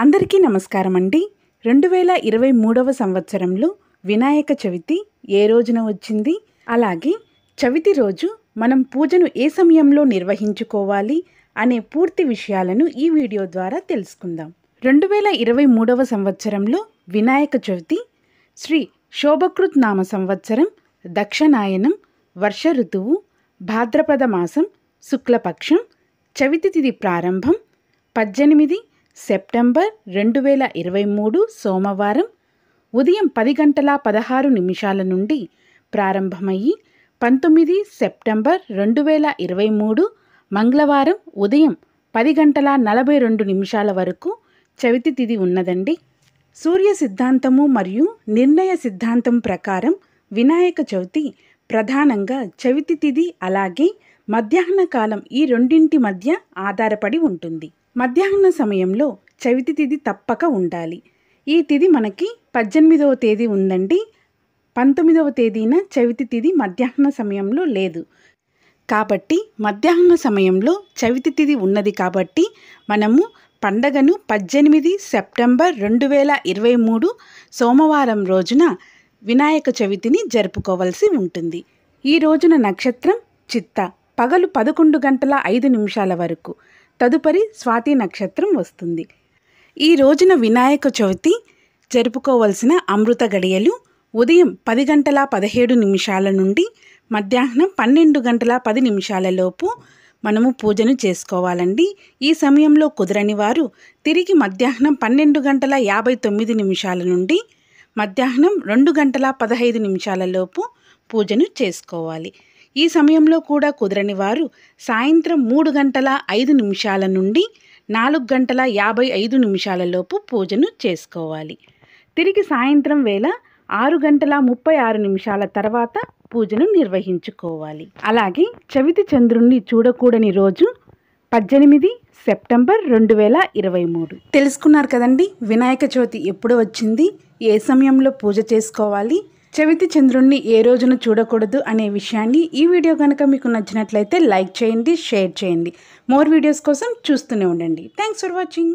అందరికీ నమస్కారం అండి రెండు వేల ఇరవై మూడవ సంవత్సరంలో వినాయక చవితి ఏ రోజున వచ్చింది అలాగే చవితి రోజు మనం పూజను ఏ సమయంలో నిర్వహించుకోవాలి అనే పూర్తి విషయాలను ఈ వీడియో ద్వారా తెలుసుకుందాం రెండు వేల ఇరవై మూడవ సంవత్సరంలో వినాయక చవితి శ్రీ శోభకృత్ నామ సంవత్సరం దక్షనాయనం వర్ష ఋతువు భాద్రపద మాసం శుక్లపక్షం చవితి తిథి ప్రారంభం పద్దెనిమిది సెప్టెంబర్ రెండు వేల ఇరవై మూడు సోమవారం ఉదయం పది గంటల పదహారు నిమిషాల నుండి ప్రారంభమయ్యి పంతొమ్మిది సెప్టెంబర్ రెండు వేల ఇరవై మూడు మంగళవారం ఉదయం పది గంటల నలభై రెండు నిమిషాల వరకు చవితి తిథి ఉన్నదండి సూర్య సిద్ధాంతము మరియు నిర్ణయ సిద్ధాంతం ప్రకారం వినాయక చవితి ప్రధానంగా చవితి తిథి అలాగే మధ్యాహ్న కాలం ఈ రెండింటి మధ్య ఆధారపడి ఉంటుంది మధ్యాహ్న సమయంలో చవితి తిథి తప్పక ఉండాలి ఈ తిథి మనకి పద్దెనిమిదవ తేదీ ఉందండి పంతొమ్మిదవ తేదీన చవితి తిది మధ్యాహ్న సమయంలో లేదు కాబట్టి మధ్యాహ్న సమయంలో చవితి తిది ఉన్నది కాబట్టి మనము పండగను పద్దెనిమిది సెప్టెంబర్ రెండు వేల ఇరవై మూడు సోమవారం రోజున వినాయక చవితిని జరుపుకోవాల్సి ఉంటుంది ఈ రోజున నక్షత్రం చిత్త పగలు పదకొండు గంటల ఐదు నిమిషాల వరకు తదుపరి స్వాతి నక్షత్రం వస్తుంది ఈ రోజున వినాయక చవితి జరుపుకోవలసిన అమృత గడియలు ఉదయం పది గంటల పదిహేడు నిమిషాల నుండి మధ్యాహ్నం పన్నెండు గంటల పది నిమిషాలలోపు మనము పూజను చేసుకోవాలండి ఈ సమయంలో కుదరని వారు తిరిగి మధ్యాహ్నం పన్నెండు గంటల యాభై తొమ్మిది నిమిషాల నుండి మధ్యాహ్నం రెండు గంటల పదహైదు నిమిషాలలోపు పూజను చేసుకోవాలి ఈ సమయంలో కూడా కుదరని వారు సాయంత్రం మూడు గంటల ఐదు నిమిషాల నుండి నాలుగు గంటల యాభై ఐదు నిమిషాలలోపు పూజను చేసుకోవాలి తిరిగి సాయంత్రం వేళ ఆరు గంటల ముప్పై ఆరు నిమిషాల తర్వాత పూజను నిర్వహించుకోవాలి అలాగే చవితి చంద్రుణ్ణి చూడకూడని రోజు పద్దెనిమిది సెప్టెంబర్ రెండు వేల ఇరవై మూడు తెలుసుకున్నారు కదండి వినాయక చవితి ఎప్పుడు వచ్చింది ఏ సమయంలో పూజ చేసుకోవాలి చవితి చంద్రుణ్ణి ఏ రోజున చూడకూడదు అనే విషయాన్ని ఈ వీడియో కనుక మీకు నచ్చినట్లయితే లైక్ చేయండి షేర్ చేయండి మోర్ వీడియోస్ కోసం చూస్తూనే ఉండండి థ్యాంక్స్ ఫర్ వాచింగ్